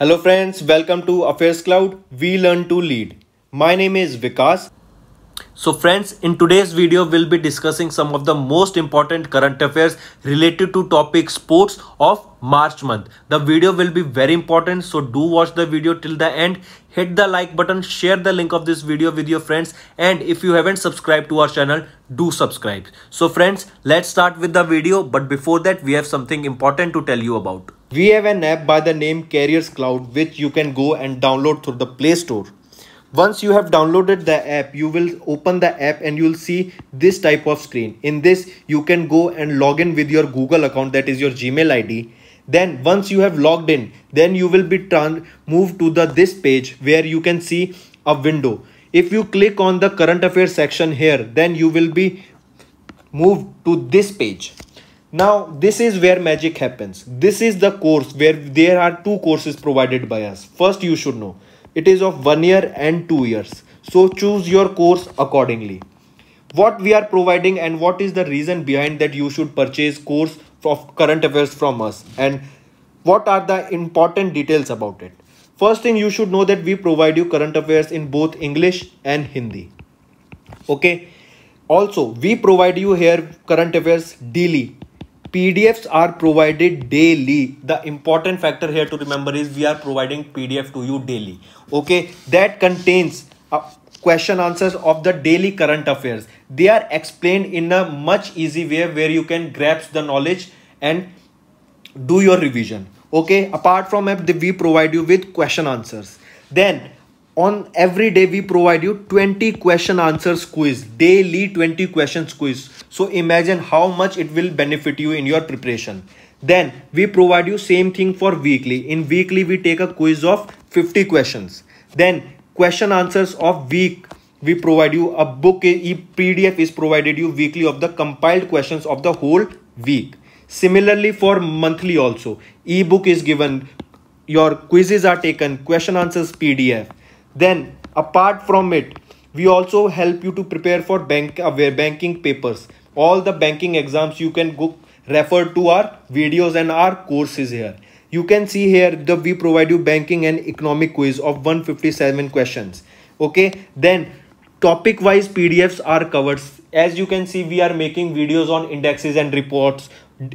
Hello friends, welcome to Affairs Cloud. We learn to lead. My name is Vikas. So friends, in today's video, we'll be discussing some of the most important current affairs related to topic sports of March month. The video will be very important. So do watch the video till the end. Hit the like button, share the link of this video with your friends. And if you haven't subscribed to our channel, do subscribe. So friends, let's start with the video. But before that, we have something important to tell you about. We have an app by the name Carriers Cloud, which you can go and download through the Play Store once you have downloaded the app you will open the app and you'll see this type of screen in this you can go and log in with your google account that is your gmail id then once you have logged in then you will be moved to the this page where you can see a window if you click on the current affairs section here then you will be moved to this page now this is where magic happens this is the course where there are two courses provided by us first you should know it is of one year and two years so choose your course accordingly what we are providing and what is the reason behind that you should purchase course of current affairs from us and what are the important details about it first thing you should know that we provide you current affairs in both english and hindi okay also we provide you here current affairs daily PDFs are provided daily. The important factor here to remember is we are providing PDF to you daily. Okay, that contains uh, question answers of the daily current affairs. They are explained in a much easy way where you can grasp the knowledge and do your revision. Okay, apart from that, we provide you with question answers. Then on every day we provide you 20 question answers quiz daily 20 questions quiz so imagine how much it will benefit you in your preparation then we provide you same thing for weekly in weekly we take a quiz of 50 questions then question answers of week we provide you a book a pdf is provided you weekly of the compiled questions of the whole week similarly for monthly also ebook is given your quizzes are taken question answers pdf then apart from it, we also help you to prepare for bank aware uh, banking papers. All the banking exams you can go refer to our videos and our courses here. You can see here that we provide you banking and economic quiz of 157 questions. Okay, then topic wise PDFs are covered. As you can see, we are making videos on indexes and reports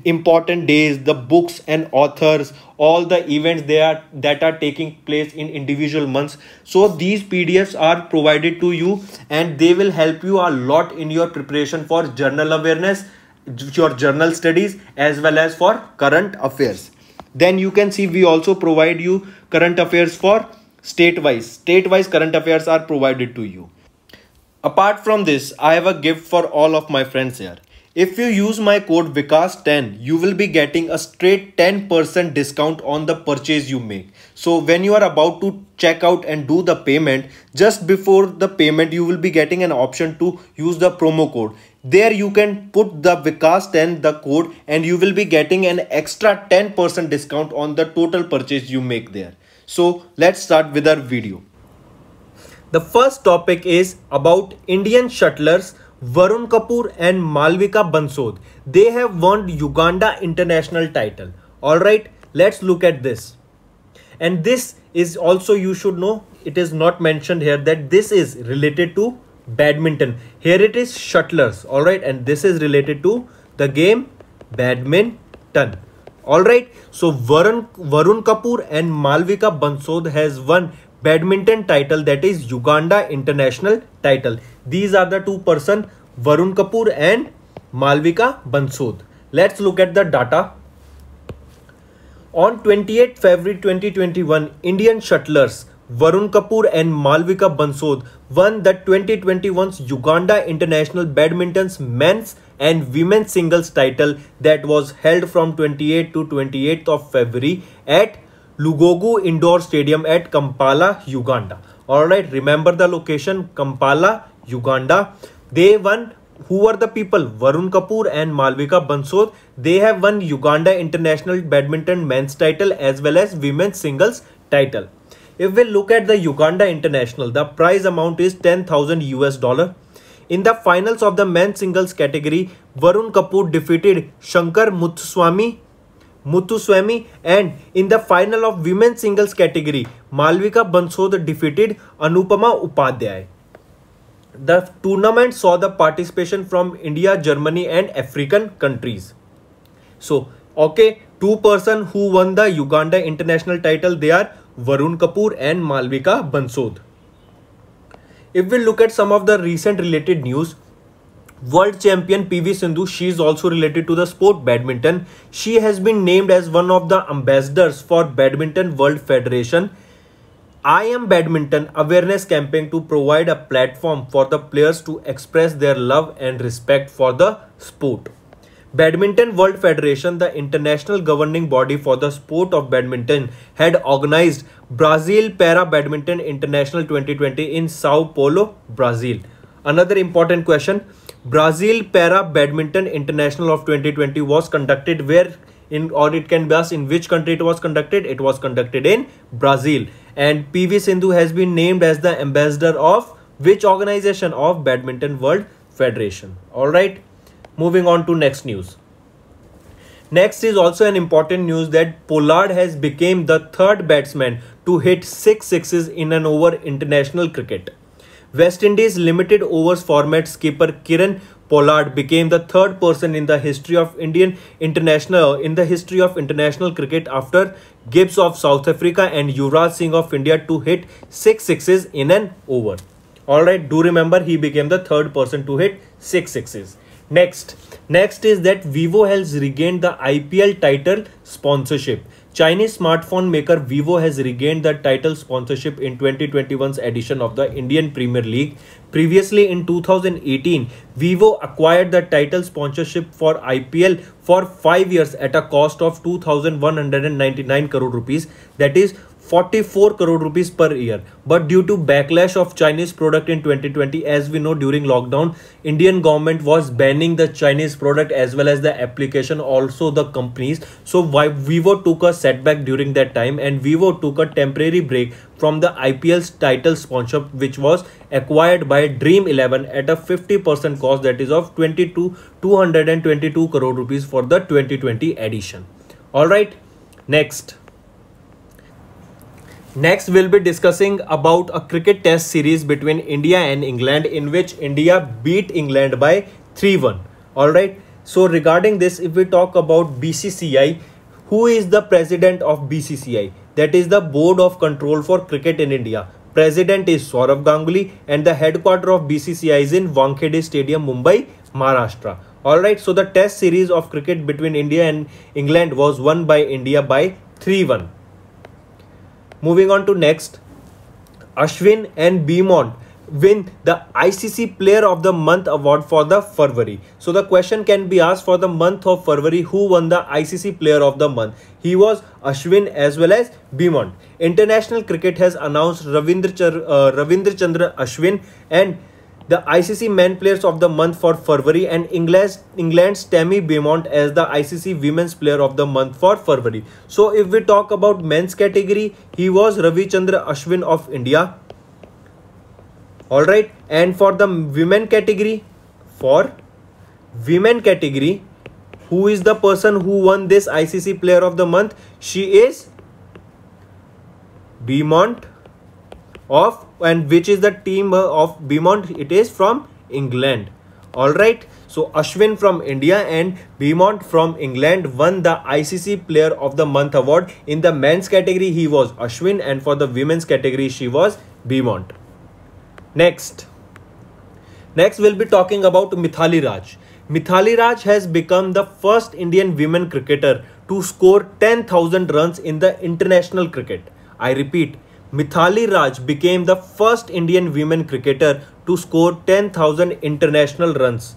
important days the books and authors all the events they are that are taking place in individual months so these pdfs are provided to you and they will help you a lot in your preparation for journal awareness your journal studies as well as for current affairs then you can see we also provide you current affairs for state wise state wise current affairs are provided to you apart from this i have a gift for all of my friends here if you use my code Vikas 10 you will be getting a straight 10% discount on the purchase you make. So when you are about to check out and do the payment, just before the payment, you will be getting an option to use the promo code. There you can put the Vikas 10 the code, and you will be getting an extra 10% discount on the total purchase you make there. So let's start with our video. The first topic is about Indian shuttlers Varun Kapoor and Malvika Bansod. They have won Uganda international title. All right, let's look at this. And this is also you should know it is not mentioned here that this is related to badminton. Here it is shuttlers. All right, and this is related to the game badminton. All right, so Varun Varun Kapoor and Malvika Bansod has won badminton title that is Uganda international title. These are the two person Varun Kapoor and Malvika Bansod. Let's look at the data. On 28 February 2021, Indian shuttlers Varun Kapoor and Malvika Bansod won the 2021's Uganda International Badminton's men's and women's singles title that was held from 28 to 28th of February at Lugogo Indoor Stadium at Kampala, Uganda. Alright, remember the location Kampala, Uganda. They won who are the people Varun Kapoor and Malvika Bansod they have won Uganda International Badminton men's title as well as women's singles title if we look at the Uganda International the prize amount is 10000 US dollar in the finals of the men's singles category Varun Kapoor defeated Shankar Muthswami. Muthuswamy and in the final of women's singles category, Malvika Bansod defeated Anupama Upadhyay. The tournament saw the participation from India, Germany and African countries. So, okay, two person who won the Uganda international title, they are Varun Kapoor and Malvika Bansod. If we look at some of the recent related news, World champion PV Sindhu, she is also related to the sport badminton. She has been named as one of the ambassadors for Badminton World Federation. I am badminton awareness campaign to provide a platform for the players to express their love and respect for the sport. Badminton World Federation, the international governing body for the sport of badminton, had organized Brazil Para Badminton International 2020 in Sao Paulo, Brazil. Another important question Brazil Para Badminton International of 2020 was conducted where in or it can be asked in which country it was conducted it was conducted in brazil and pv sindhu has been named as the ambassador of which organization of badminton world federation all right moving on to next news next is also an important news that pollard has become the third batsman to hit six sixes in an over international cricket West Indies limited overs format skipper Kiran Pollard became the third person in the history of Indian international in the history of international cricket after Gibbs of South Africa and Yuvraj Singh of India to hit six sixes in an over. All right, do remember he became the third person to hit six sixes. Next, next is that Vivo has regained the IPL title sponsorship. Chinese smartphone maker Vivo has regained the title sponsorship in 2021's edition of the Indian Premier League. Previously in 2018, Vivo acquired the title sponsorship for IPL for 5 years at a cost of 2199 crore rupees that is 44 crore rupees per year. But due to backlash of Chinese product in 2020, as we know during lockdown, Indian government was banning the Chinese product as well as the application, also the companies. So why Vivo took a setback during that time and Vivo took a temporary break from the IPL's title sponsorship which was acquired by Dream 11 at a 50% cost that is of 22 222 crore rupees for the 2020 edition. All right, next. Next, we'll be discussing about a cricket test series between India and England in which India beat England by 3-1. Alright, so regarding this, if we talk about BCCI, who is the president of BCCI? That is the Board of Control for Cricket in India. President is Saurabh Ganguly and the headquarter of BCCI is in Wankhede Stadium, Mumbai, Maharashtra. Alright, so the test series of cricket between India and England was won by India by 3-1. Moving on to next, Ashwin and Beaumont win the ICC Player of the Month award for the February. So the question can be asked for the month of February who won the ICC Player of the Month. He was Ashwin as well as Beaumont. International cricket has announced Ravindra, uh, Ravindra Chandra Ashwin and the ICC Men Players of the Month for February and England's, England's Tammy Beaumont as the ICC Women's Player of the Month for February. So if we talk about men's category, he was Ravi Chandra Ashwin of India. Alright, and for the women category, for women category, who is the person who won this ICC Player of the Month? She is Beaumont of and which is the team uh, of Beaumont it is from England all right so Ashwin from India and Beaumont from England won the ICC player of the month award in the men's category he was Ashwin and for the women's category she was Beaumont next next we'll be talking about Mithali Raj Mithali Raj has become the first Indian women cricketer to score 10,000 runs in the international cricket. I repeat, Mithali Raj became the first Indian women cricketer to score 10,000 international runs.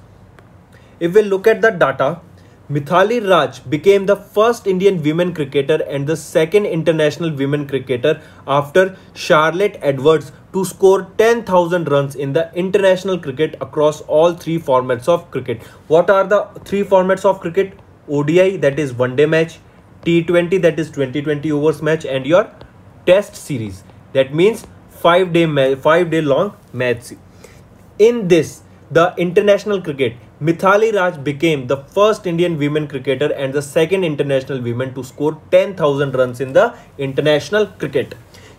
If we look at the data, Mithali Raj became the first Indian women cricketer and the second international women cricketer after Charlotte Edwards to score 10,000 runs in the international cricket across all three formats of cricket. What are the three formats of cricket? ODI that is one day match, T20 that is 2020 overs match and your test series that means 5 day 5 day long match in this the international cricket mithali raj became the first indian women cricketer and the second international women to score 10000 runs in the international cricket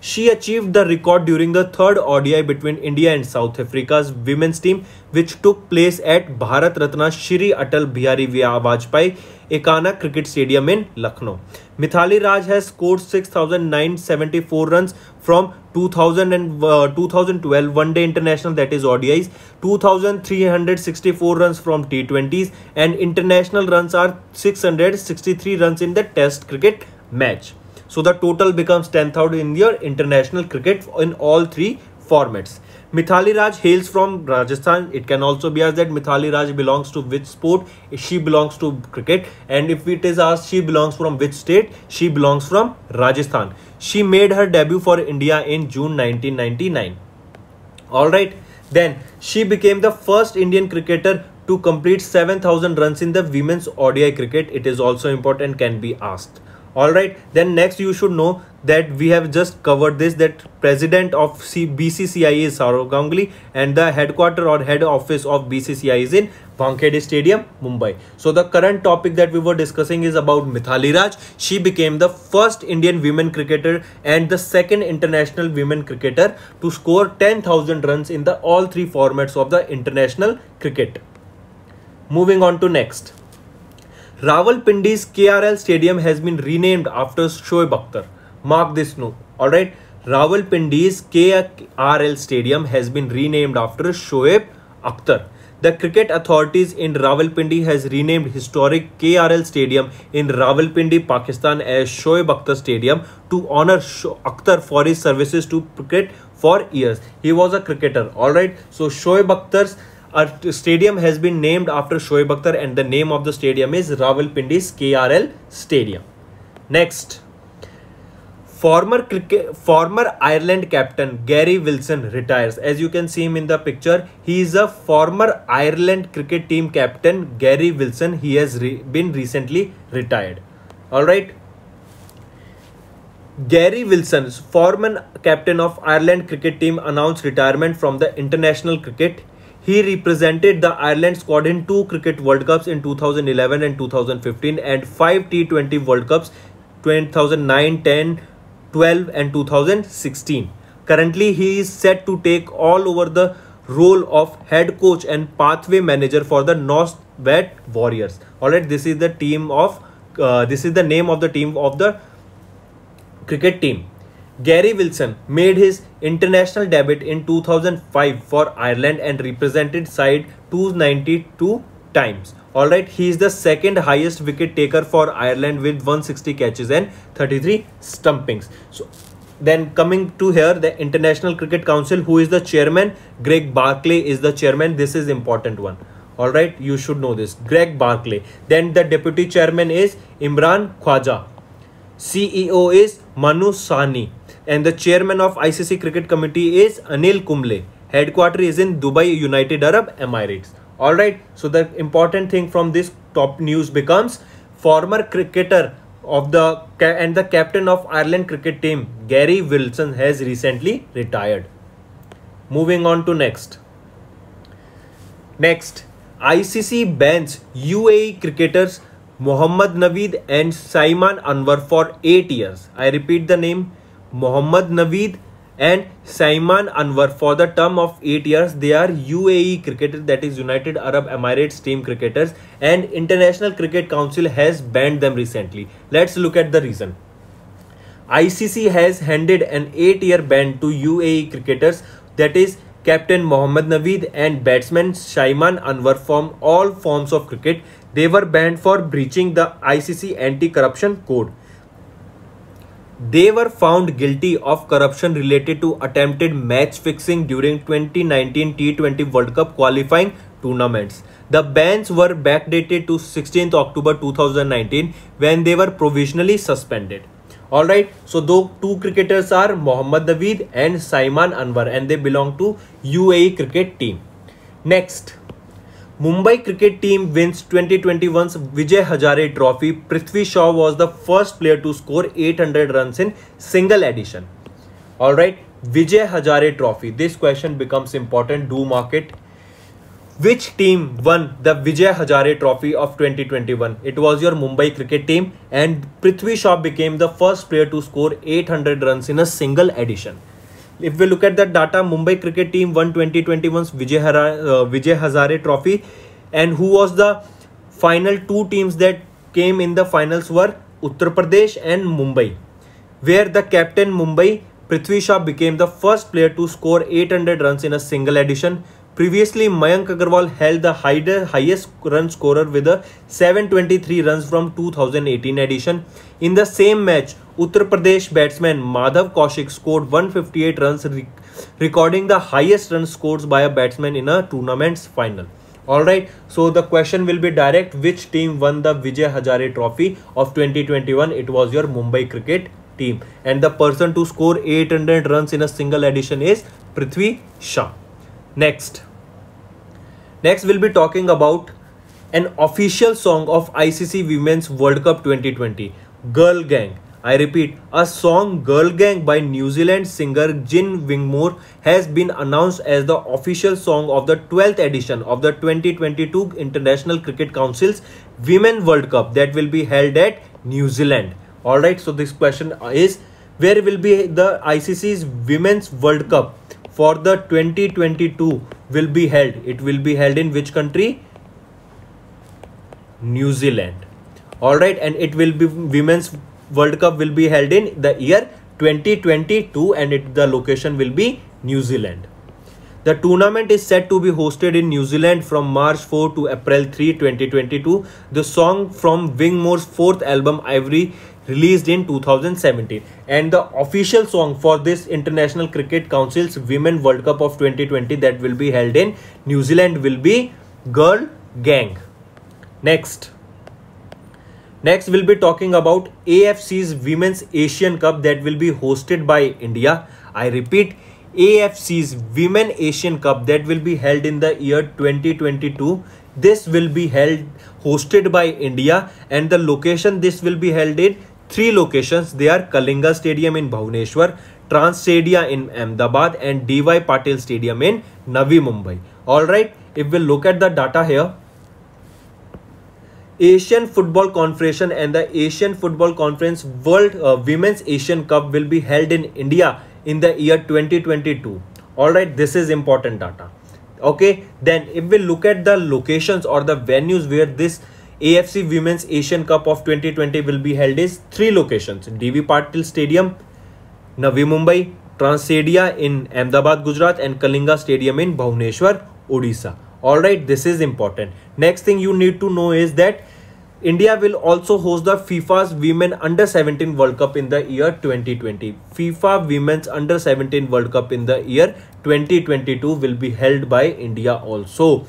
she achieved the record during the third ODI between India and South Africa's women's team, which took place at Bharat Ratna Shri Atal Bihari Vajpayee Ekana Cricket Stadium in Lucknow. Mithali Raj has scored 6,974 runs from 2000 and, uh, 2012 One Day International, that is ODIs, 2,364 runs from T20s, and international runs are 663 runs in the Test cricket match. So the total becomes 10,000 in your international cricket in all three formats. Mithali Raj hails from Rajasthan. It can also be asked that Mithali Raj belongs to which sport? She belongs to cricket. And if it is asked, she belongs from which state? She belongs from Rajasthan. She made her debut for India in June 1999. Alright, then she became the first Indian cricketer to complete 7,000 runs in the women's ODI cricket. It is also important, can be asked all right then next you should know that we have just covered this that president of BCCI is Saurav Ganguly and the headquarter or head office of BCCI is in Wankhede Stadium, Mumbai. So the current topic that we were discussing is about Mithali Raj. She became the first Indian women cricketer and the second international women cricketer to score 10,000 runs in the all three formats of the international cricket. Moving on to next. Rawalpindi's KRL Stadium has been renamed after Shoaib Akhtar. Mark this note. Alright. Rawalpindi's KRL Stadium has been renamed after Shoaib Akhtar. The cricket authorities in Rawalpindi has renamed historic KRL Stadium in Rawalpindi, Pakistan as Shoaib Akhtar Stadium to honor Akhtar for his services to cricket for years. He was a cricketer, alright. So Shoaib Akhtar's a stadium has been named after Shoaib Akhtar and the name of the stadium is Rawalpindi's KRL Stadium. Next, former cricket, former Ireland captain Gary Wilson retires. As you can see him in the picture, he is a former Ireland cricket team captain Gary Wilson. He has re been recently retired. All right. Gary Wilson, former captain of Ireland cricket team announced retirement from the international cricket he represented the Ireland squad in two Cricket World Cups in 2011 and 2015 and five T20 World Cups 2009, 10, 12 and 2016. Currently, he is set to take all over the role of head coach and pathway manager for the North West Warriors. Alright, this is the team of uh, this is the name of the team of the cricket team. Gary Wilson made his international debut in 2005 for Ireland and represented side 292 times. Alright, he is the second highest wicket taker for Ireland with 160 catches and 33 stumpings. So then coming to here the International Cricket Council who is the chairman Greg Barclay is the chairman this is important one all right you should know this Greg Barclay then the deputy chairman is Imran Khwaja CEO is Manu Sani and the chairman of ICC Cricket Committee is Anil Kumble. Headquarter is in Dubai, United Arab Emirates. Alright, so the important thing from this top news becomes former cricketer of the and the captain of Ireland cricket team Gary Wilson has recently retired. Moving on to next. Next, ICC bans UAE cricketers Mohammad Naveed and Saiman Anwar for 8 years. I repeat the name Mohammad Naveed and Saiman Anwar for the term of 8 years. They are UAE cricketers that is United Arab Emirates team cricketers and International Cricket Council has banned them recently. Let's look at the reason. ICC has handed an 8 year ban to UAE cricketers that is captain Mohammad Naveed and batsman Shaiman Anwar from all forms of cricket. They were banned for breaching the ICC anti-corruption code. They were found guilty of corruption related to attempted match fixing during 2019 T20 World Cup qualifying tournaments. The bans were backdated to 16th October 2019 when they were provisionally suspended. Alright, so though two cricketers are Mohammad David and Saiman Anwar and they belong to UAE cricket team. Next, Mumbai cricket team wins 2021's Vijay Hazare trophy. Prithvi Shaw was the first player to score 800 runs in single edition. Alright, Vijay Hazare trophy. This question becomes important. Do mark it. Which team won the Vijay Hazare trophy of 2021? It was your Mumbai cricket team and Prithvi Shaw became the first player to score 800 runs in a single edition if we look at that data, Mumbai cricket team won 2021's Vijay, Hara, uh, Vijay Hazare Trophy, and who was the final two teams that came in the finals were Uttar Pradesh and Mumbai, where the captain Mumbai Prithvi Shah became the first player to score 800 runs in a single edition Previously, Mayank Agarwal held the highest run scorer with a 723 runs from 2018 edition. In the same match, Uttar Pradesh batsman Madhav Kaushik scored 158 runs, recording the highest run scores by a batsman in a tournament's final. Alright, so the question will be direct which team won the Vijay Hazare Trophy of 2021? It was your Mumbai cricket team. And the person to score 800 runs in a single edition is Prithvi Shah. Next, next we'll be talking about an official song of ICC Women's World Cup 2020, Girl Gang. I repeat, a song Girl Gang by New Zealand singer Jin Wingmore has been announced as the official song of the 12th edition of the 2022 International Cricket Council's Women World Cup that will be held at New Zealand. Alright, so this question is where will be the ICC's Women's World Cup for the 2022 will be held. It will be held in which country? New Zealand. All right, and it will be Women's World Cup will be held in the year 2022 and it, the location will be New Zealand. The tournament is set to be hosted in New Zealand from March 4 to April 3, 2022. The song from Wingmore's fourth album Ivory released in 2017 and the official song for this International Cricket Council's Women World Cup of 2020 that will be held in New Zealand will be Girl Gang. Next. Next we'll be talking about AFC's Women's Asian Cup that will be hosted by India. I repeat AFC's Women Asian Cup that will be held in the year 2022 this will be held hosted by india and the location this will be held in three locations they are Kalinga Stadium in trans stadium in Ahmedabad and DY Patil Stadium in Navi Mumbai. Alright, if we look at the data here, Asian Football Confederation and the Asian Football Conference World uh, Women's Asian Cup will be held in India in the year 2022. Alright, this is important data. Okay, then if we look at the locations or the venues where this AFC Women's Asian Cup of 2020 will be held in three locations DV Patil Stadium, Navi Mumbai, Transadia in Ahmedabad, Gujarat, and Kalinga Stadium in Bhubaneswar, Odisha. Alright, this is important. Next thing you need to know is that India will also host the FIFA's Women Under 17 World Cup in the year 2020. FIFA Women's Under 17 World Cup in the year 2022 will be held by India also.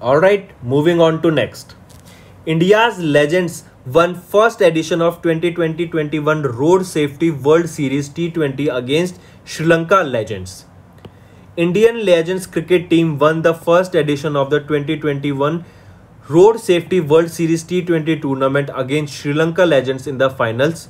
Alright, moving on to next. India's legends won first edition of 2020-21 Road Safety World Series T20 against Sri Lanka legends. Indian legends cricket team won the first edition of the 2021 Road Safety World Series T20 tournament against Sri Lanka legends in the finals.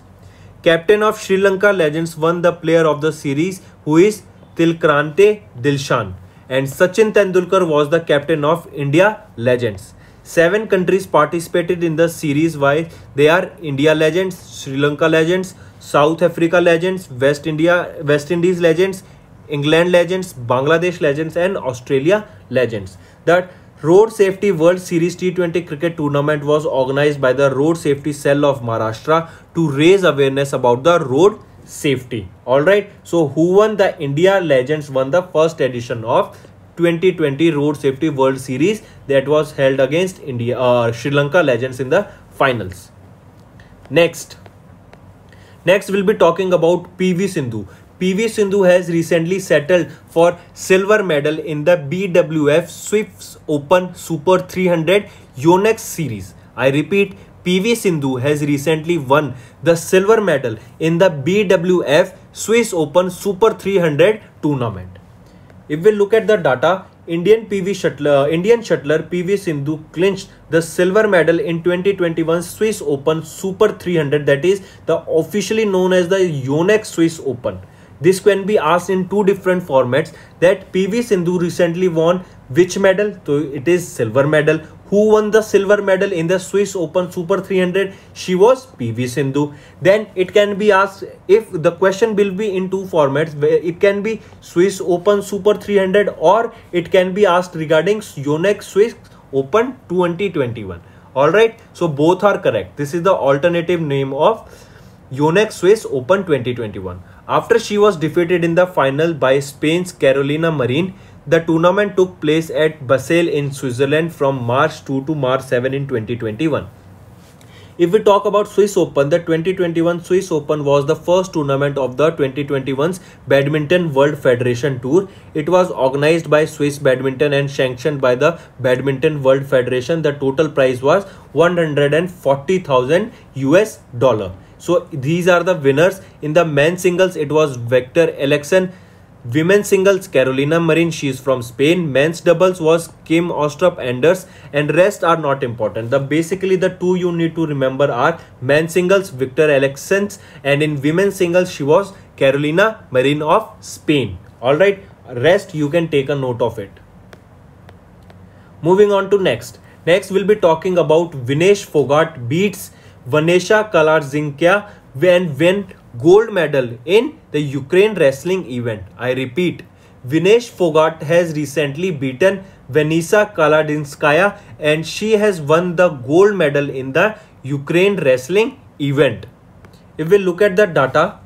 Captain of Sri Lanka legends won the player of the series who is Tilkrante Dilshan and Sachin Tendulkar was the captain of India legends. Seven countries participated in the series why they are India legends, Sri Lanka legends, South Africa legends, West India, West Indies legends, England legends, Bangladesh legends and Australia legends. That Road Safety World Series T20 cricket tournament was organized by the Road Safety Cell of Maharashtra to raise awareness about the road safety. Alright, so who won the India Legends won the first edition of 2020 Road Safety World Series that was held against India uh, Sri Lanka Legends in the finals. Next, next we'll be talking about PV Sindhu. PV Sindhu has recently settled for silver medal in the BWF Swiss Open Super 300 Yonex series. I repeat, PV Sindhu has recently won the silver medal in the BWF Swiss Open Super 300 tournament. If we look at the data, Indian PV shuttler, Indian shuttler PV Sindhu clinched the silver medal in 2021 Swiss Open Super 300 that is the officially known as the Yonex Swiss Open. This can be asked in two different formats that PV Sindhu recently won which medal so it is silver medal who won the silver medal in the Swiss Open Super 300? She was PV Sindhu. Then it can be asked if the question will be in two formats. It can be Swiss Open Super 300 or it can be asked regarding Yonex Swiss Open 2021. Alright, so both are correct. This is the alternative name of Yonex Swiss Open 2021. After she was defeated in the final by Spain's Carolina Marin, the tournament took place at Basel in Switzerland from March 2 to March 7 in 2021. If we talk about Swiss Open, the 2021 Swiss Open was the first tournament of the 2021's Badminton World Federation Tour. It was organized by Swiss Badminton and sanctioned by the Badminton World Federation. The total prize was 140,000 US dollar. So these are the winners. In the men singles, it was Vector Election Women singles Carolina Marin, she is from Spain. Men's doubles was Kim Ostrop Anders and rest are not important. The basically the two you need to remember are men's singles Victor Alexens and in women's singles she was Carolina Marin of Spain. Alright, rest you can take a note of it. Moving on to next. Next we'll be talking about Vinesh Fogart beats Vanessa Kalarzinkia when when gold medal in the Ukraine wrestling event. I repeat, Vinesh Fogart has recently beaten Venisa Kaladinskaya and she has won the gold medal in the Ukraine wrestling event. If we look at the data,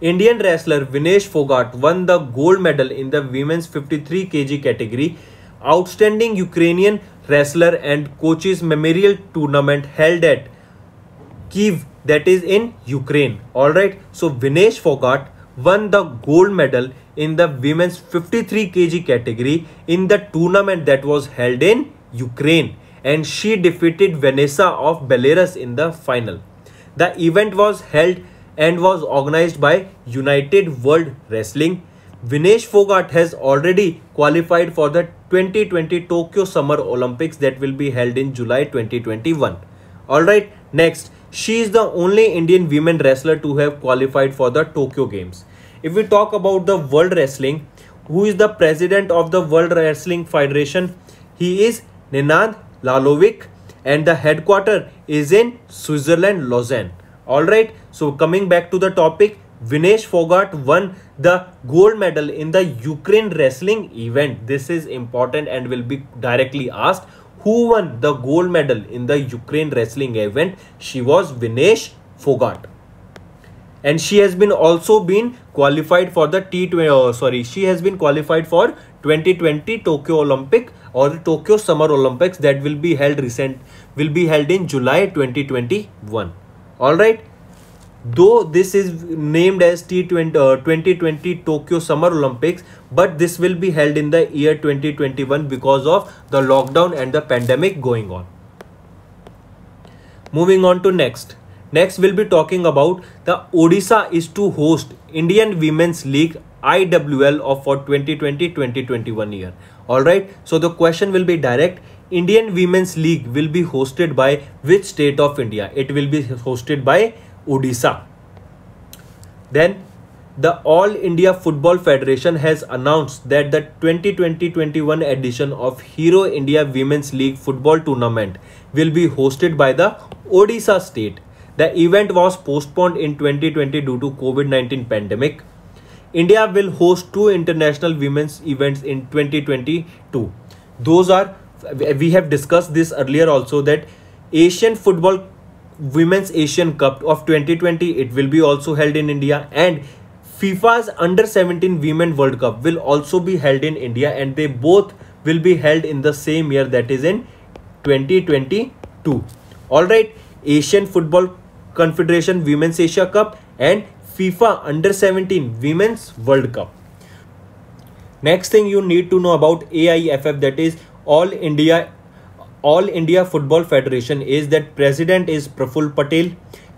Indian wrestler Vinesh Fogart won the gold medal in the women's 53 kg category. Outstanding Ukrainian wrestler and coaches memorial tournament held at Kiev that is in Ukraine. Alright, so Vinesh Fogart won the gold medal in the women's 53 kg category in the tournament that was held in Ukraine and she defeated Vanessa of Belarus in the final. The event was held and was organized by United World Wrestling. Vinesh Fogart has already qualified for the 2020 Tokyo Summer Olympics that will be held in July 2021. Alright, next she is the only Indian women wrestler to have qualified for the Tokyo Games. If we talk about the World Wrestling, who is the president of the World Wrestling Federation? He is Nenad Lalovic and the headquarter is in Switzerland, Lausanne. Alright, so coming back to the topic, Vinesh Fogart won the gold medal in the Ukraine wrestling event. This is important and will be directly asked who won the gold medal in the Ukraine wrestling event. She was Vinesh Fogart. And she has been also been qualified for the T20, oh, uh, sorry, she has been qualified for 2020 Tokyo Olympic or Tokyo Summer Olympics that will be held recent, will be held in July 2021. All right though this is named as T20, uh, 2020 Tokyo Summer Olympics but this will be held in the year 2021 because of the lockdown and the pandemic going on. Moving on to next. Next we'll be talking about the Odisha is to host Indian Women's League IWL of for 2020-2021 year. Alright, so the question will be direct. Indian Women's League will be hosted by which state of India? It will be hosted by Odisha. Then the All India Football Federation has announced that the 2020-21 edition of Hero India Women's League football tournament will be hosted by the Odisha state. The event was postponed in 2020 due to COVID-19 pandemic. India will host two international women's events in 2022. Those are we have discussed this earlier also that Asian Football Women's Asian Cup of 2020. It will be also held in India and FIFA's Under 17 Women World Cup will also be held in India and they both will be held in the same year that is in 2022. Alright, Asian Football Confederation Women's Asia Cup and FIFA Under 17 Women's World Cup. Next thing you need to know about AIFF that is All India all India Football Federation is that president is Praful Patel.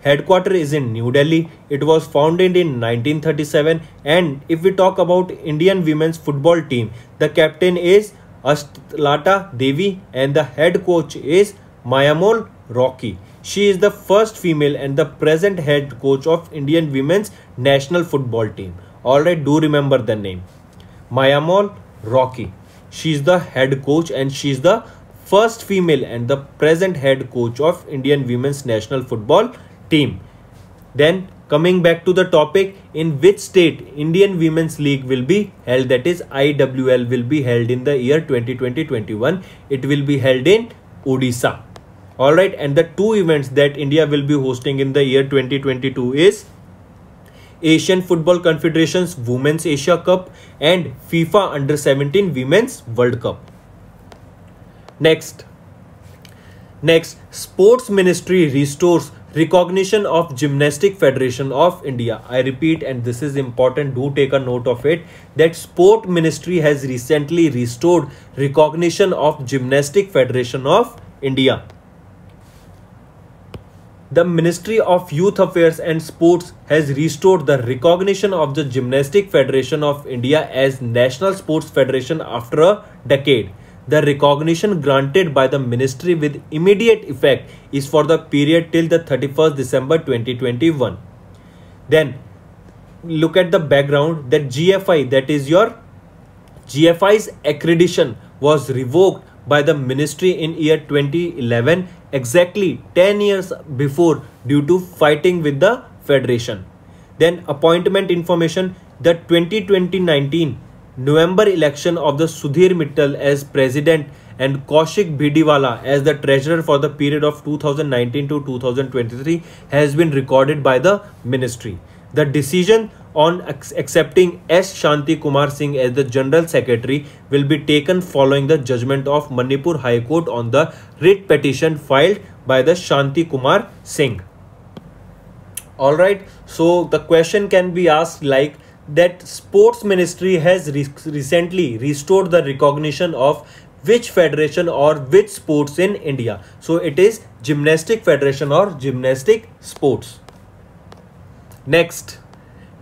Headquarter is in New Delhi. It was founded in 1937. And if we talk about Indian women's football team, the captain is Astlata Devi and the head coach is Mayamol Rocky. She is the first female and the present head coach of Indian women's national football team. Alright, do remember the name. Mayamol Rocky. She is the head coach and she is the first female and the present head coach of Indian women's national football team. Then coming back to the topic in which state Indian Women's League will be held that is IWL will be held in the year 2020-21 it will be held in Odisha. Alright and the two events that India will be hosting in the year 2022 is Asian Football Confederation's Women's Asia Cup and FIFA Under 17 Women's World Cup. Next, next sports ministry restores recognition of gymnastic federation of india i repeat and this is important do take a note of it that sport ministry has recently restored recognition of gymnastic federation of india the ministry of youth affairs and sports has restored the recognition of the gymnastic federation of india as national sports federation after a decade the recognition granted by the ministry with immediate effect is for the period till the 31st December 2021. Then look at the background that GFI that is your GFI's accreditation was revoked by the ministry in year 2011 exactly 10 years before due to fighting with the federation. Then appointment information the 2020-19 November election of the Sudhir Mittal as president and Kaushik Bidiwala as the treasurer for the period of 2019 to 2023 has been recorded by the ministry. The decision on accepting S. Shanti Kumar Singh as the General Secretary will be taken following the judgment of Manipur High Court on the writ petition filed by the Shanti Kumar Singh. Alright, so the question can be asked like that sports ministry has re recently restored the recognition of which federation or which sports in India. So it is gymnastic federation or gymnastic sports. Next,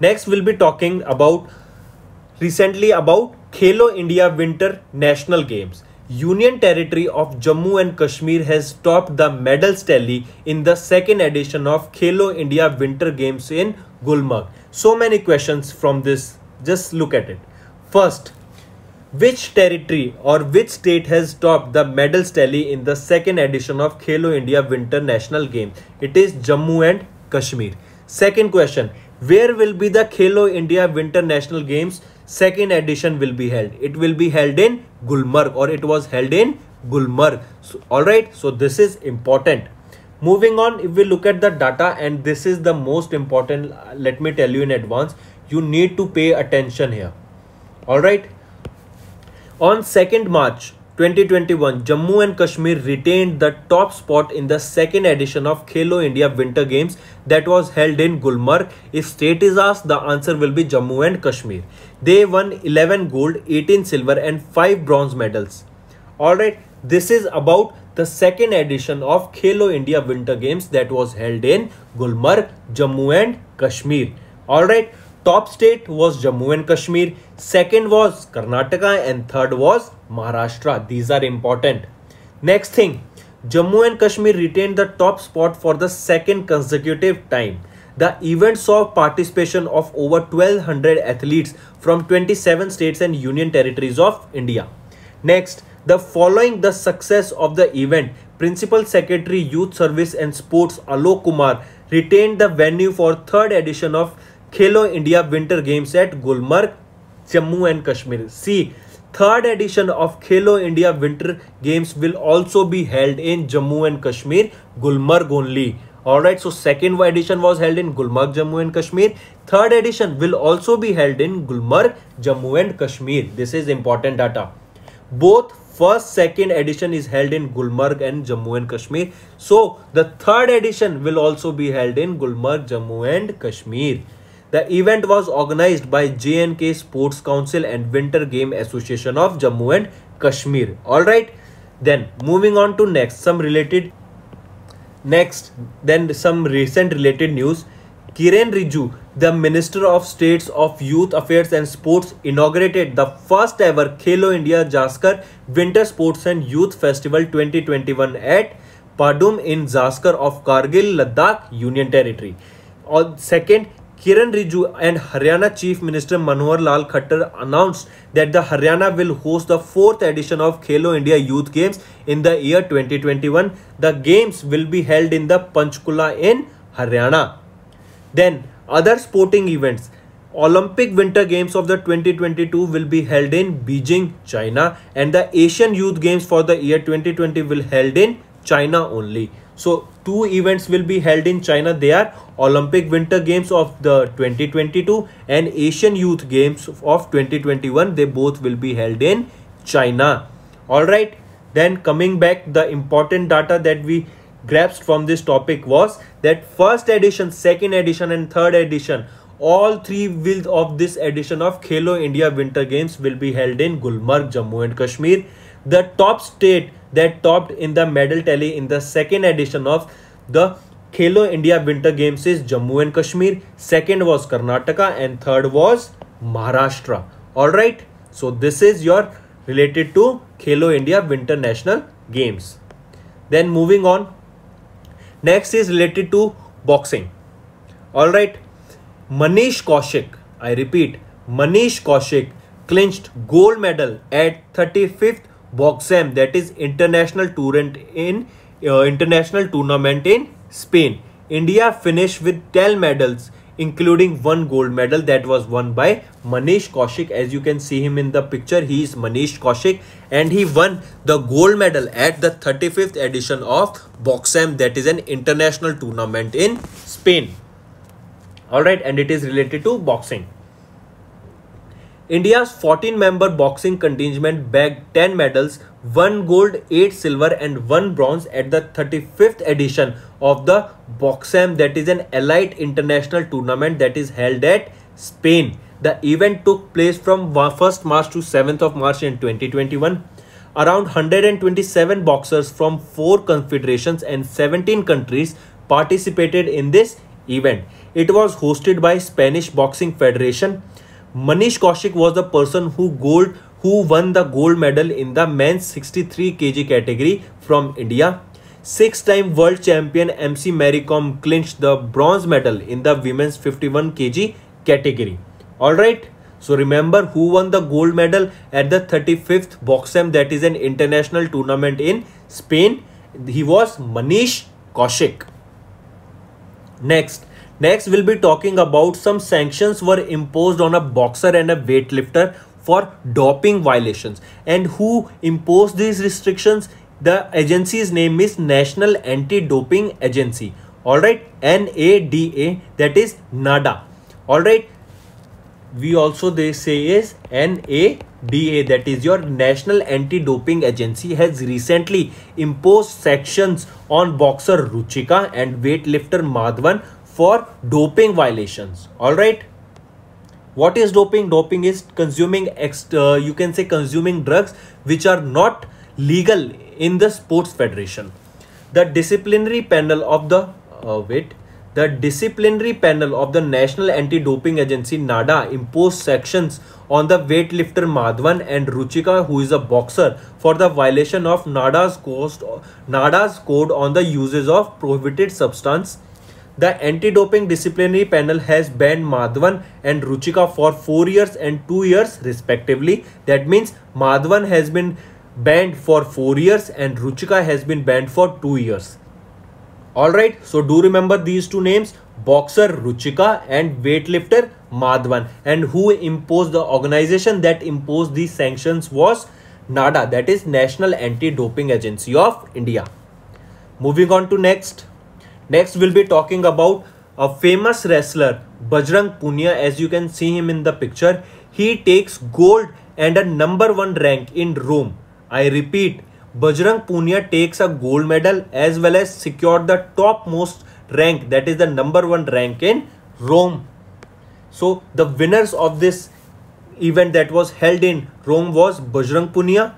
next we'll be talking about recently about Khelo India Winter National Games. Union Territory of Jammu and Kashmir has topped the medal tally in the second edition of Khelo India Winter Games in Gulmarg so many questions from this. Just look at it. First, which territory or which state has topped the medal tally in the second edition of Khelo India Winter National Game? It is Jammu and Kashmir. Second question, where will be the Khelo India Winter National Games second edition will be held? It will be held in Gulmarg or it was held in Gulmarg. So, Alright, so this is important moving on if we look at the data and this is the most important uh, let me tell you in advance you need to pay attention here all right on 2nd march 2021 jammu and kashmir retained the top spot in the second edition of khelo india winter games that was held in gulmarg if state is asked the answer will be jammu and kashmir they won 11 gold 18 silver and 5 bronze medals all right this is about the second edition of Khelo India Winter Games that was held in Gulmarg, Jammu and Kashmir. Alright, top state was Jammu and Kashmir, second was Karnataka and third was Maharashtra. These are important. Next thing, Jammu and Kashmir retained the top spot for the second consecutive time. The event saw participation of over 1200 athletes from 27 states and union territories of India. Next, the following the success of the event, Principal Secretary Youth Service and Sports Alok Kumar retained the venue for third edition of Khelo India Winter Games at Gulmarg, Jammu and Kashmir. See, Third edition of Khelo India Winter Games will also be held in Jammu and Kashmir, Gulmarg only. Alright, so second edition was held in Gulmarg, Jammu and Kashmir. Third edition will also be held in Gulmarg, Jammu and Kashmir. This is important data. Both first second edition is held in Gulmarg and Jammu and Kashmir. So the third edition will also be held in Gulmarg, Jammu and Kashmir. The event was organized by JNK Sports Council and Winter Game Association of Jammu and Kashmir. Alright, then moving on to next some related next then some recent related news Kiren Riju, the Minister of States of Youth Affairs and Sports, inaugurated the first ever Khelo India Jaskar Winter Sports and Youth Festival 2021 at Padum in Jaskar of Kargil, Ladakh Union Territory. On second, Kiran Riju and Haryana Chief Minister Manohar Lal Khattar announced that the Haryana will host the fourth edition of Khelo India Youth Games in the year 2021. The games will be held in the Panchkula in Haryana. Then other sporting events. Olympic Winter Games of the 2022 will be held in Beijing, China and the Asian Youth Games for the year 2020 will held in China only. So two events will be held in China. They are Olympic Winter Games of the 2022 and Asian Youth Games of 2021. They both will be held in China. All right. Then coming back the important data that we grasped from this topic was that first edition, second edition and third edition all three wheels of this edition of Khelo India Winter Games will be held in Gulmarg, Jammu and Kashmir. The top state that topped in the medal tally in the second edition of the Khelo India Winter Games is Jammu and Kashmir, second was Karnataka and third was Maharashtra. Alright, so this is your related to Khelo India Winter National Games. Then moving on, Next is related to boxing. All right. Manish Kaushik, I repeat, Manish Kaushik clinched gold medal at 35th Boxem that is international tournament in uh, international tournament in Spain. India finished with 10 medals including one gold medal that was won by Manish Kaushik. As you can see him in the picture, he is Manish Kaushik and he won the gold medal at the 35th edition of Boxam that is an international tournament in Spain. Alright, and it is related to boxing. India's 14-member boxing contingent bagged 10 medals 1 gold 8 silver and 1 bronze at the 35th edition of the boxam that is an elite international tournament that is held at spain the event took place from 1st march to 7th of march in 2021 around 127 boxers from 4 confederations and 17 countries participated in this event it was hosted by spanish boxing federation manish kaushik was the person who gold who won the gold medal in the men's 63 kg category from India. Six-time world champion MC Mary clinched the bronze medal in the women's 51 kg category. Alright, so remember who won the gold medal at the 35th Boxam that is an international tournament in Spain. He was Manish Kaushik. Next, next we'll be talking about some sanctions were imposed on a boxer and a weightlifter for doping violations. And who imposed these restrictions? The agency's name is National Anti-Doping Agency. Alright, NADA, that is NADA. Alright, we also they say is NADA that is your National Anti-Doping Agency has recently imposed sections on boxer Ruchika and weightlifter Madhvan for doping violations. Alright what is doping doping is consuming uh, you can say consuming drugs which are not legal in the sports federation the disciplinary panel of the uh, wait the disciplinary panel of the National Anti-Doping Agency NADA imposed sections on the weightlifter Madhvan and Ruchika who is a boxer for the violation of NADA's, cost, NADA's code on the uses of prohibited substance the anti-doping disciplinary panel has banned Madhavan and Ruchika for 4 years and 2 years respectively. That means Madhavan has been banned for 4 years and Ruchika has been banned for 2 years. Alright, so do remember these two names boxer Ruchika and weightlifter Madhavan and who imposed the organization that imposed these sanctions was NADA that is National Anti-Doping Agency of India. Moving on to next. Next, we'll be talking about a famous wrestler, Bajrang Punia. As you can see him in the picture, he takes gold and a number one rank in Rome. I repeat, Bajrang Punia takes a gold medal as well as secured the topmost rank, that is the number one rank in Rome. So the winners of this event that was held in Rome was Bajrang Punia.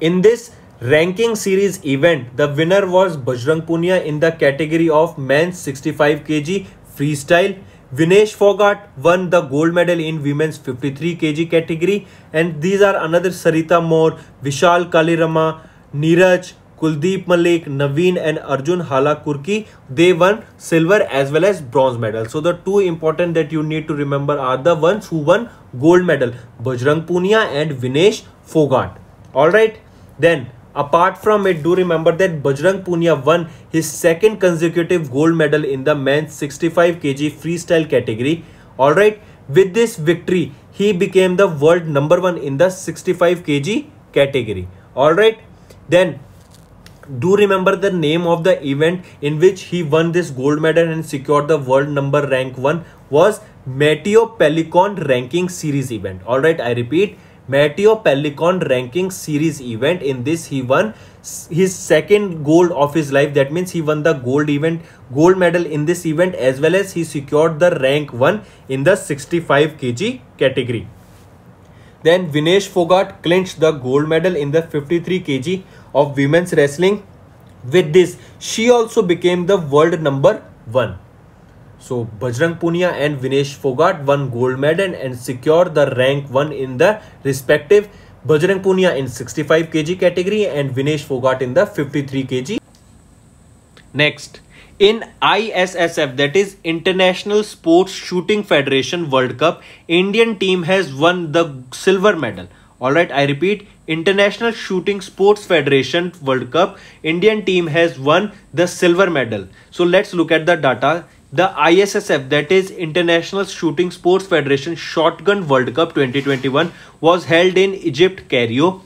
In this ranking series event, the winner was Bajrang Punia in the category of men's 65 kg freestyle. Vinesh Fogart won the gold medal in women's 53 kg category and these are another Sarita Moore, Vishal Kalirama, Neeraj, Kuldeep Malik, Naveen and Arjun Halakurki, they won silver as well as bronze medal. So the two important that you need to remember are the ones who won gold medal, Bajrang Punia and Vinesh Fogart. Alright, then Apart from it, do remember that Bajrang Punia won his second consecutive gold medal in the men's 65 kg freestyle category. Alright, with this victory, he became the world number one in the 65 kg category. Alright, then do remember the name of the event in which he won this gold medal and secured the world number rank 1 was Matteo Pelicon ranking series event. Alright, I repeat, Matteo Pellicon ranking series event. In this, he won his second gold of his life. That means he won the gold event, gold medal in this event as well as he secured the rank 1 in the 65 kg category. Then Vinesh Fogart clinched the gold medal in the 53 kg of women's wrestling. With this, she also became the world number 1. So Bajrang Punia and Vinesh Fogart won gold medal and secured the rank 1 in the respective Bajrang Punia in 65 kg category and Vinesh Fogart in the 53 kg. Next, in ISSF that is International Sports Shooting Federation World Cup, Indian team has won the silver medal. Alright, I repeat, International Shooting Sports Federation World Cup, Indian team has won the silver medal. So let's look at the data the ISSF that is International Shooting Sports Federation Shotgun World Cup 2021 was held in Egypt Cairo.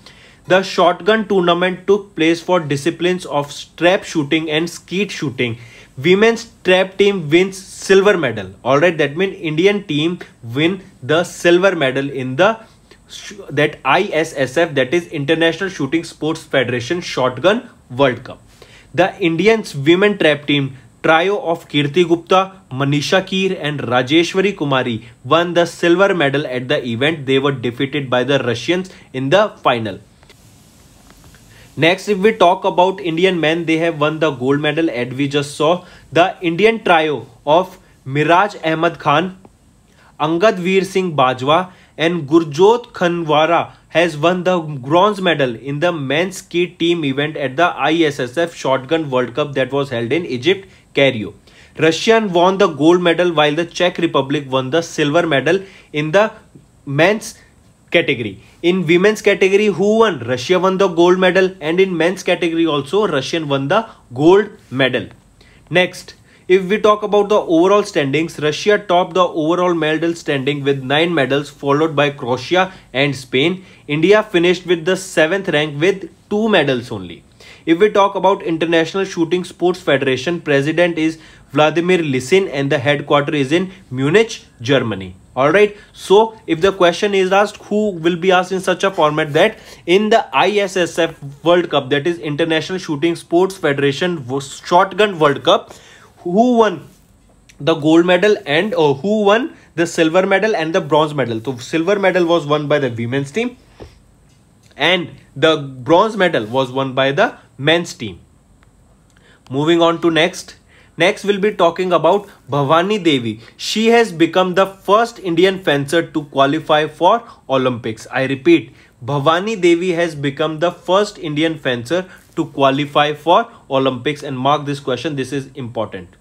The shotgun tournament took place for disciplines of strap shooting and skeet shooting. Women's trap team wins silver medal. All right, that means Indian team win the silver medal in the that ISSF that is International Shooting Sports Federation Shotgun World Cup. The Indians women trap team trio of Kirti Gupta Manisha Keer and Rajeshwari Kumari won the silver medal at the event they were defeated by the Russians in the final next if we talk about Indian man they have won the gold medal at we just saw the Indian trio of Miraj Ahmad Khan Angad Veer Singh Bajwa and Gurjot Khanwara has won the bronze medal in the men's ski team event at the ISSF Shotgun World Cup that was held in Egypt, Cairo. Russian won the gold medal while the Czech Republic won the silver medal in the men's category. In women's category, who won? Russia won the gold medal and in men's category also Russian won the gold medal. Next, if we talk about the overall standings, Russia topped the overall medal standing with 9 medals followed by Croatia and Spain. India finished with the 7th rank with 2 medals only. If we talk about International Shooting Sports Federation, president is Vladimir Lisin and the headquarter is in Munich, Germany. Alright, so if the question is asked, who will be asked in such a format that in the ISSF World Cup, that is International Shooting Sports Federation Shotgun World Cup, who won the gold medal and or uh, who won the silver medal and the bronze medal. So silver medal was won by the women's team and the bronze medal was won by the men's team. Moving on to next. Next we'll be talking about Bhavani Devi. She has become the first Indian fencer to qualify for Olympics. I repeat, Bhavani Devi has become the first Indian fencer to qualify for Olympics and mark this question this is important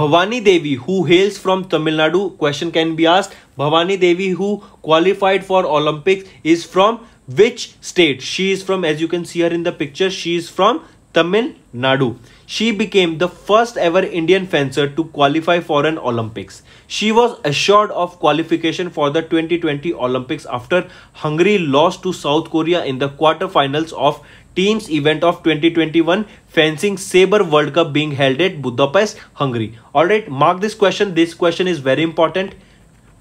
Bhavani Devi who hails from Tamil Nadu question can be asked Bhavani Devi who qualified for Olympics is from which state she is from as you can see her in the picture she is from Tamil Nadu. She became the first ever Indian fencer to qualify for an Olympics. She was assured of qualification for the 2020 Olympics after Hungary lost to South Korea in the quarterfinals of teams event of 2021 fencing saber world cup being held at budapest hungary all right mark this question this question is very important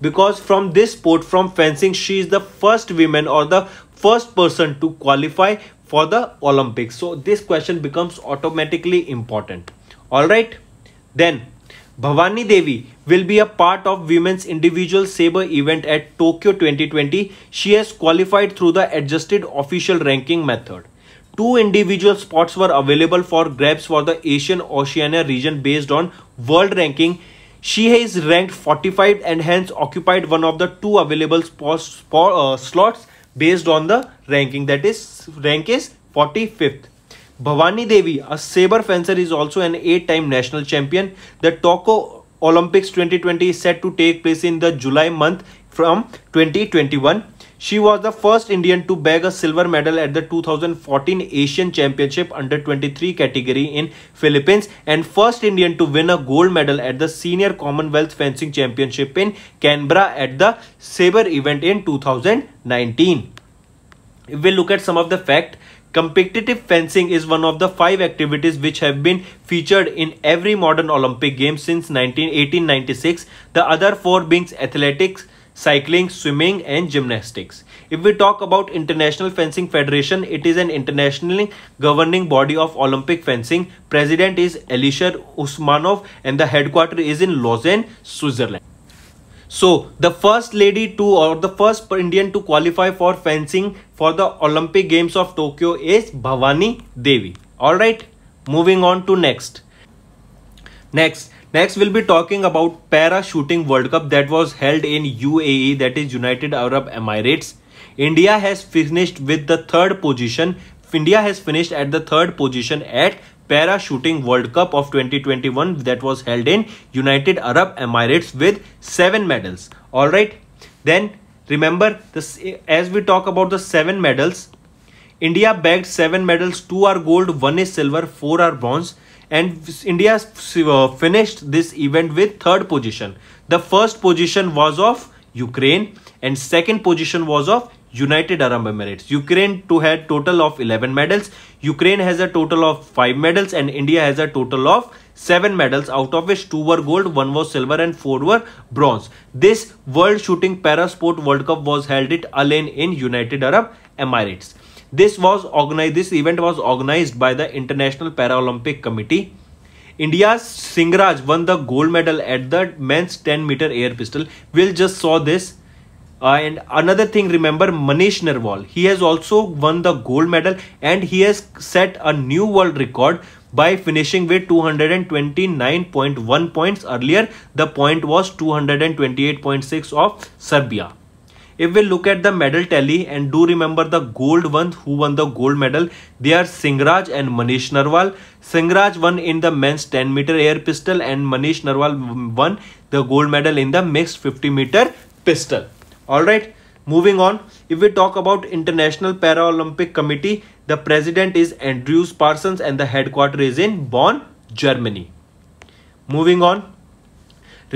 because from this sport from fencing she is the first woman or the first person to qualify for the Olympics. So this question becomes automatically important. Alright, then Bhavani Devi will be a part of women's individual sabre event at Tokyo 2020. She has qualified through the adjusted official ranking method. Two individual spots were available for grabs for the Asian Oceania region based on world ranking. She is ranked 45 and hence occupied one of the two available spots, uh, slots based on the ranking that is rank is 45th. Bhavani Devi, a saber fencer, is also an eight-time national champion. The Tokyo Olympics 2020 is set to take place in the July month from 2021. She was the first Indian to bag a silver medal at the 2014 Asian Championship under 23 category in Philippines and first Indian to win a gold medal at the Senior Commonwealth Fencing Championship in Canberra at the Sabre event in 2019. If we look at some of the fact, competitive fencing is one of the five activities which have been featured in every modern Olympic Games since 19, 1896, the other four being athletics, cycling, swimming and gymnastics. If we talk about International Fencing Federation, it is an internationally governing body of Olympic fencing. President is Elisher Usmanov and the headquarters is in Lausanne, Switzerland. So the first lady to or the first Indian to qualify for fencing for the Olympic Games of Tokyo is Bhavani Devi. Alright, moving on to next. Next, Next, we'll be talking about Parachuting World Cup that was held in UAE, that is United Arab Emirates. India has finished with the third position. India has finished at the third position at Parachuting World Cup of 2021 that was held in United Arab Emirates with seven medals. All right. Then remember this as we talk about the seven medals, India bagged seven medals. Two are gold, one is silver, four are bronze and India uh, finished this event with third position. The first position was of Ukraine and second position was of United Arab Emirates. Ukraine to had total of 11 medals. Ukraine has a total of 5 medals and India has a total of 7 medals out of which 2 were gold, 1 was silver and 4 were bronze. This World Shooting Para Sport World Cup was held at Alain in United Arab Emirates. This was organized, this event was organized by the International Paralympic Committee. India's Singhraj won the gold medal at the men's 10 meter air pistol. We'll just saw this. Uh, and another thing, remember Manish Narwal. He has also won the gold medal and he has set a new world record by finishing with 229.1 points. Earlier, the point was 228.6 of Serbia if we look at the medal tally and do remember the gold ones who won the gold medal they are Singraj and Manish Narwal Singraj won in the men's 10 meter air pistol and Manish Narwal won the gold medal in the mixed 50 meter pistol all right moving on if we talk about international paralympic committee the president is Andrews Parsons and the headquarters is in Bonn Germany moving on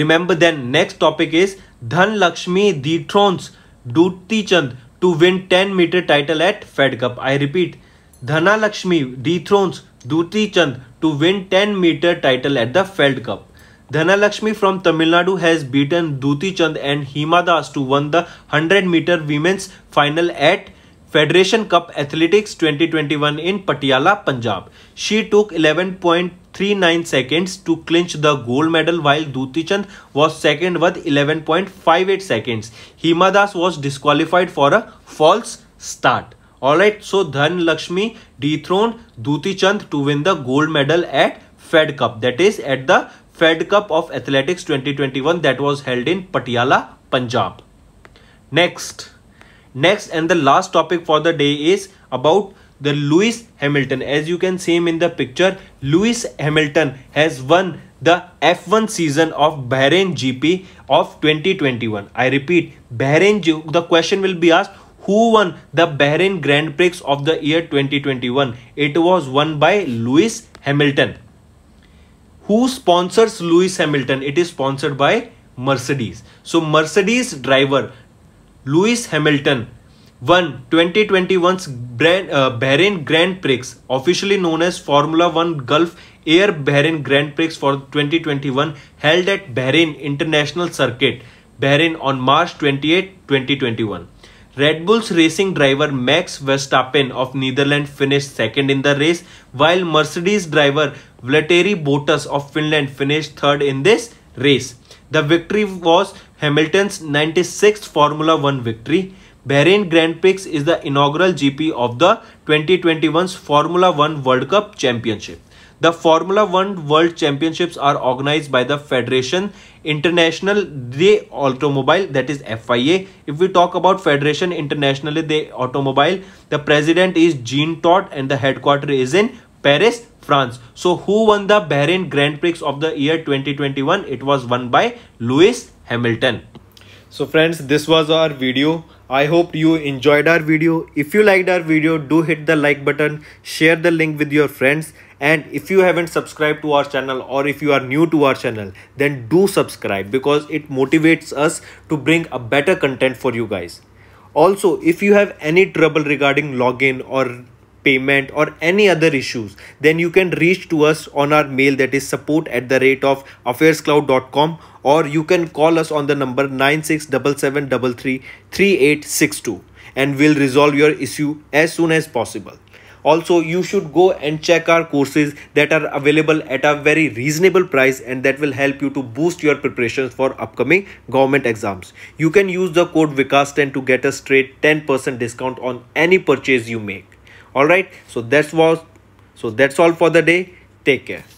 remember then next topic is Dhan Lakshmi dethrones Dutti Chand to win 10 meter title at Fed Cup. I repeat, Dhana Lakshmi dethrones Dutti Chand to win 10 meter title at the Fed Cup. Dhana Lakshmi from Tamil Nadu has beaten Duti Chand and Hima Das to win the 100 meter women's final at Federation Cup Athletics 2021 in Patiala, Punjab. She took 11.39 seconds to clinch the gold medal while Duti Chand was second with 11.58 seconds. Himadas was disqualified for a false start. Alright, so Dhan Lakshmi dethroned Duti Chand to win the gold medal at Fed Cup that is at the Fed Cup of Athletics 2021 that was held in Patiala, Punjab. Next next and the last topic for the day is about the Lewis Hamilton as you can see him in the picture Lewis Hamilton has won the F1 season of Bahrain GP of 2021 I repeat Bahrain the question will be asked who won the Bahrain Grand Prix of the year 2021 it was won by Lewis Hamilton who sponsors Lewis Hamilton it is sponsored by Mercedes so Mercedes driver Lewis Hamilton won 2021's Brand, uh, Bahrain Grand Prix, officially known as Formula One Gulf Air Bahrain Grand Prix for 2021, held at Bahrain International Circuit, Bahrain on March 28, 2021. Red Bull's racing driver Max Verstappen of Netherlands finished second in the race, while Mercedes driver Valtteri Bottas of Finland finished third in this race. The victory was Hamilton's 96th Formula 1 victory, Bahrain Grand Prix is the inaugural GP of the 2021's Formula 1 World Cup Championship. The Formula 1 World Championships are organized by the Federation International de Automobile that is FIA. If we talk about Federation Internationale de Automobile, the president is Jean Todt and the headquarters is in Paris, France. So who won the Bahrain Grand Prix of the year 2021? It was won by Lewis Hamilton. So friends, this was our video. I hope you enjoyed our video. If you liked our video, do hit the like button, share the link with your friends. And if you haven't subscribed to our channel or if you are new to our channel, then do subscribe because it motivates us to bring a better content for you guys. Also, if you have any trouble regarding login or payment or any other issues then you can reach to us on our mail that is support at the rate of affairscloud.com or you can call us on the number 9677333862 and we'll resolve your issue as soon as possible also you should go and check our courses that are available at a very reasonable price and that will help you to boost your preparations for upcoming government exams you can use the code vikas10 to get a straight 10% discount on any purchase you make all right so that's was so that's all for the day take care